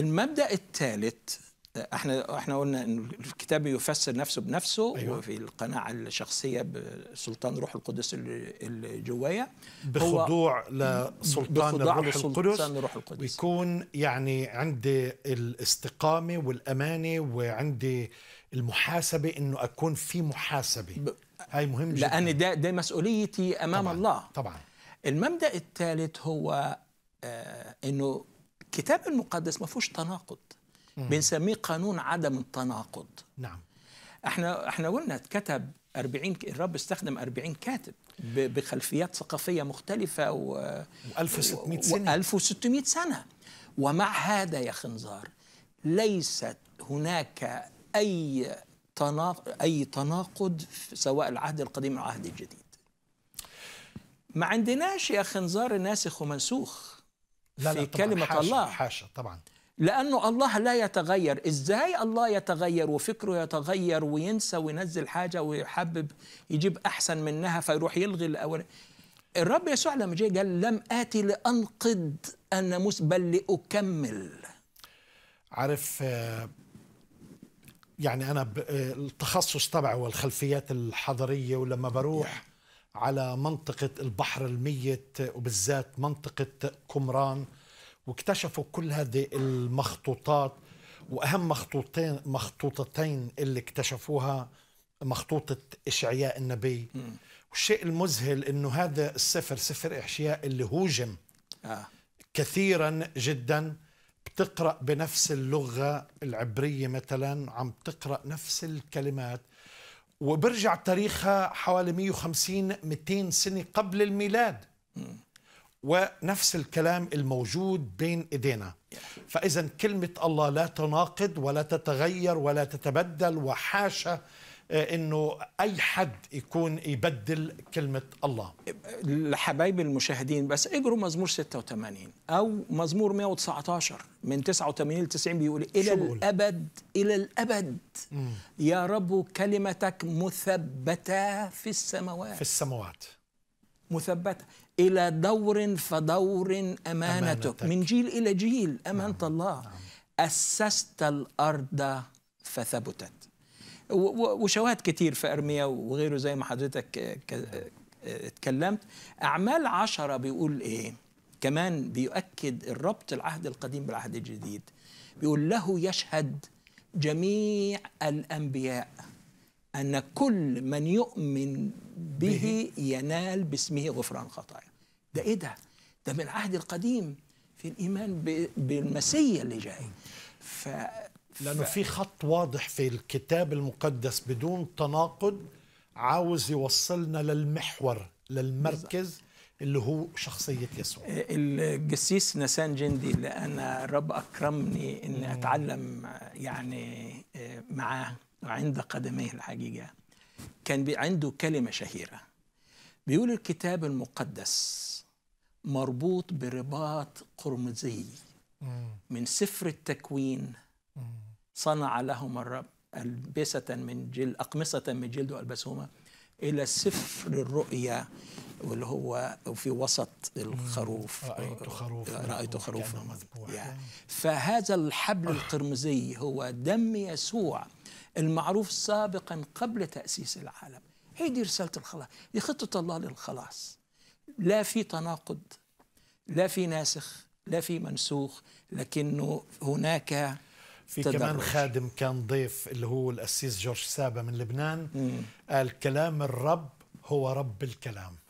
المبدا الثالث احنا احنا قلنا ان الكتاب يفسر نفسه بنفسه أيوة. وفي القناعه الشخصيه بسلطان روح القدس اللي جوايا بخضوع لسلطان بخضوع الروح القدس روح القدس ويكون يعني عندي الاستقامه والامانه وعندي المحاسبه انه اكون في محاسبه ب... هاي مهم جدا لان ده ده مسؤوليتي امام طبعًا. الله طبعا المبدا الثالث هو آه انه الكتاب المقدس ما فيهوش تناقض بنسميه قانون عدم التناقض نعم احنا احنا قلنا اتكتب 40 الرب استخدم 40 كاتب بخلفيات ثقافيه مختلفه و 1600 سنه 1600 سنه ومع هذا يا خنزار ليست هناك اي تناقض اي تناقض سواء العهد القديم او العهد الجديد ما عندناش يا خنزار ناسخ ومنسوخ لا في لا كلمة حاشا الله حاشا طبعا لأنه الله لا يتغير إزاي الله يتغير وفكره يتغير وينسى وينزل حاجة ويحبب يجيب أحسن منها فيروح يلغي الأول الرب يسوع لما جه قال لم آتي لأنقض الناموس بل لأكمل عارف آه، يعني أنا آه، التخصص تبعي والخلفيات الحضرية ولما بروح على منطقة البحر الميت وبالذات منطقة قمران واكتشفوا كل هذه المخطوطات وأهم مخطوطين مخطوطتين اللي اكتشفوها مخطوطة إشعياء النبي والشيء المذهل أنه هذا السفر سفر إشعياء اللي هوجم آه. كثيرا جدا بتقرأ بنفس اللغة العبرية مثلا عم تقرأ نفس الكلمات وبرجع تاريخها حوالي 150 200 سنه قبل الميلاد ونفس الكلام الموجود بين ايدينا فاذا كلمه الله لا تناقض ولا تتغير ولا تتبدل وحاشا آه، انه اي حد يكون يبدل كلمه الله الحبايب المشاهدين بس اجروا مزمور 86 او مزمور 119 من 89 ل 90 بيقول الى الابد الى الابد مم. يا رب كلمتك مثبته في السماوات في السماوات مثبته الى دور فدور امانتك, أمانتك. من جيل الى جيل امانه نعم. الله نعم. اسست الارض فثبتت وشواهد كتير في ارميا وغيره زي ما حضرتك اتكلمت اعمال عشرة بيقول ايه كمان بيؤكد الربط العهد القديم بالعهد الجديد بيقول له يشهد جميع الانبياء ان كل من يؤمن به ينال باسمه غفران خطايا ده ايه ده ده من العهد القديم في الايمان بالمسيا اللي جاي ف لانه ف... في خط واضح في الكتاب المقدس بدون تناقض عاوز يوصلنا للمحور للمركز اللي هو شخصية يسوع إيه، القسيس نسان جندي اللي أنا الرب أكرمني أن أتعلم يعني إيه، معاه وعند قدميه الحقيقة كان عنده كلمة شهيرة بيقول الكتاب المقدس مربوط برباط قرمزي من سفر التكوين صنع لهم الرب ألبسة من جلد أقمصة من جلد وألبسهما إلى سفر الرؤيا واللي هو في وسط الخروف رأيت خروف رأيت خروف يعني فهذا الحبل آه. القرمزي هو دم يسوع المعروف سابقا قبل تأسيس العالم هي دي رسالة الخلاص دي خطة الله للخلاص لا في تناقض لا في ناسخ لا في منسوخ لكنه هناك في تدرج. كمان خادم كان ضيف اللي هو الأسيس جورج سابا من لبنان مم. قال كلام الرب هو رب الكلام